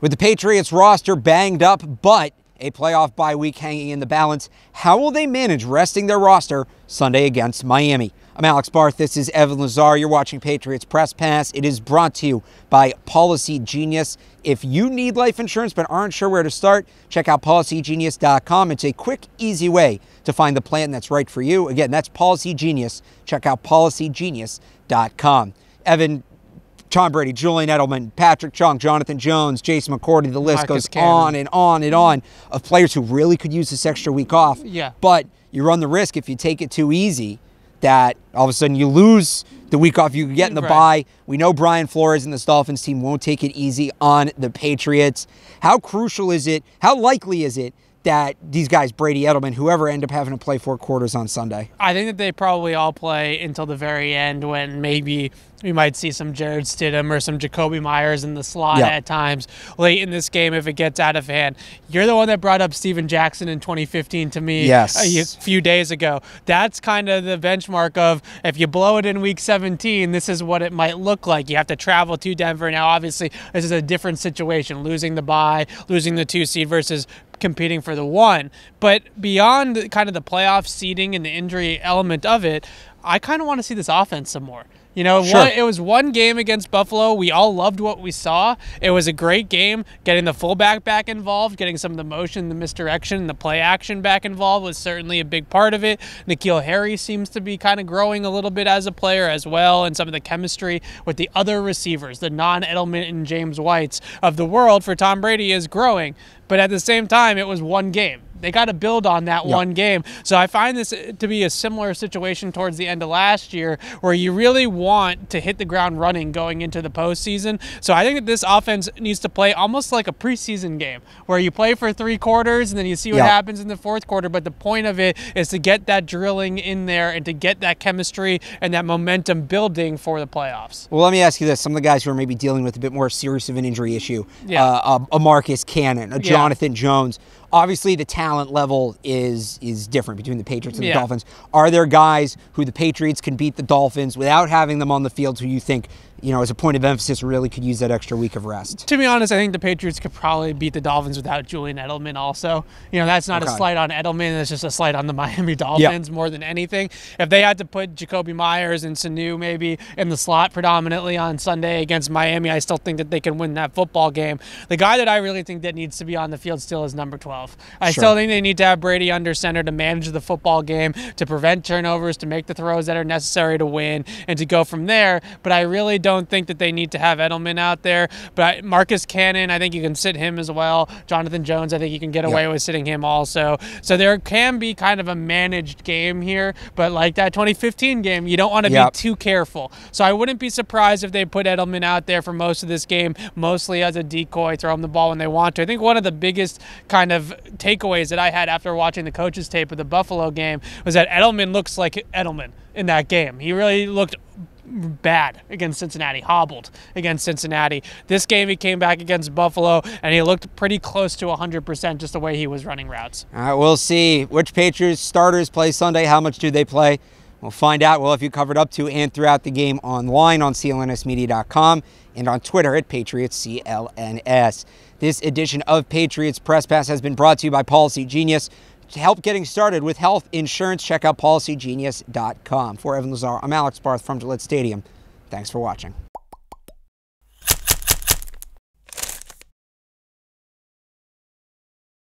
With the Patriots roster banged up, but a playoff bye week hanging in the balance, how will they manage resting their roster Sunday against Miami? I'm Alex Barth. This is Evan Lazar. You're watching Patriots Press Pass. It is brought to you by Policy Genius. If you need life insurance but aren't sure where to start, check out policygenius.com. It's a quick, easy way to find the plan that's right for you. Again, that's Policy Genius. Check out policygenius.com. Evan, Tom Brady, Julian Edelman, Patrick Chung, Jonathan Jones, Jason McCourty, the list Marcus goes Cannon. on and on and on of players who really could use this extra week off. Yeah. But you run the risk if you take it too easy that all of a sudden you lose the week off you get in the right. bye. We know Brian Flores and this Dolphins team won't take it easy on the Patriots. How crucial is it? How likely is it that these guys, Brady, Edelman, whoever, end up having to play four quarters on Sunday? I think that they probably all play until the very end when maybe we might see some Jared Stidham or some Jacoby Myers in the slot at times late in this game if it gets out of hand. You're the one that brought up Steven Jackson in 2015 to me yes. a few days ago. That's kind of the benchmark of if you blow it in week 17, this is what it might look like. You have to travel to Denver. Now, obviously, this is a different situation losing the bye, losing the two seed versus competing for the one. But beyond kind of the playoff seeding and the injury element of it, I kind of want to see this offense some more. You know, sure. one, it was one game against Buffalo. We all loved what we saw. It was a great game. Getting the fullback back involved, getting some of the motion, the misdirection, the play action back involved was certainly a big part of it. Nikhil Harry seems to be kind of growing a little bit as a player as well, and some of the chemistry with the other receivers, the non Edelman and James Whites of the world for Tom Brady is growing. But at the same time, it was one game they got to build on that yep. one game. So I find this uh, to be a similar situation towards the end of last year, where you really want to hit the ground running going into the postseason. So I think that this offense needs to play almost like a preseason game, where you play for three quarters and then you see what yep. happens in the fourth quarter. But the point of it is to get that drilling in there and to get that chemistry and that momentum building for the playoffs. Well, let me ask you this: some of the guys who are maybe dealing with a bit more serious of an injury issue, yeah. uh, a, uh, a Marcus Cannon, a uh, yeah. Jonathan Jones. Obviously, the talent level is is different between the Patriots and yeah. the Dolphins. Are there guys who the Patriots can beat the Dolphins without having them on the field who you think you know, as a point of emphasis, really could use that extra week of rest. To be honest, I think the Patriots could probably beat the Dolphins without Julian Edelman. Also, you know, that's not okay. a slight on Edelman; it's just a slight on the Miami Dolphins yep. more than anything. If they had to put Jacoby Myers and Sanu maybe in the slot predominantly on Sunday against Miami, I still think that they can win that football game. The guy that I really think that needs to be on the field still is number 12. I sure. still think they need to have Brady under center to manage the football game, to prevent turnovers, to make the throws that are necessary to win, and to go from there. But I really don't don't think that they need to have Edelman out there. But Marcus Cannon, I think you can sit him as well. Jonathan Jones, I think you can get away yep. with sitting him also. So there can be kind of a managed game here. But like that 2015 game, you don't want to yep. be too careful. So I wouldn't be surprised if they put Edelman out there for most of this game, mostly as a decoy, throw him the ball when they want to. I think one of the biggest kind of takeaways that I had after watching the coaches tape of the Buffalo game was that Edelman looks like Edelman in that game. He really looked bad against Cincinnati, hobbled against Cincinnati. This game he came back against Buffalo and he looked pretty close to 100% just the way he was running routes. All right, we'll see which Patriots starters play Sunday, how much do they play? We'll find out. Well, if you covered up to and throughout the game online on clnsmedia.com and on Twitter at PatriotsCLNS. This edition of Patriots Press Pass has been brought to you by Policy Genius. To help getting started with health insurance, check out policygenius.com. For Evan Lazar, I'm Alex Barth from Gillette Stadium. Thanks for watching.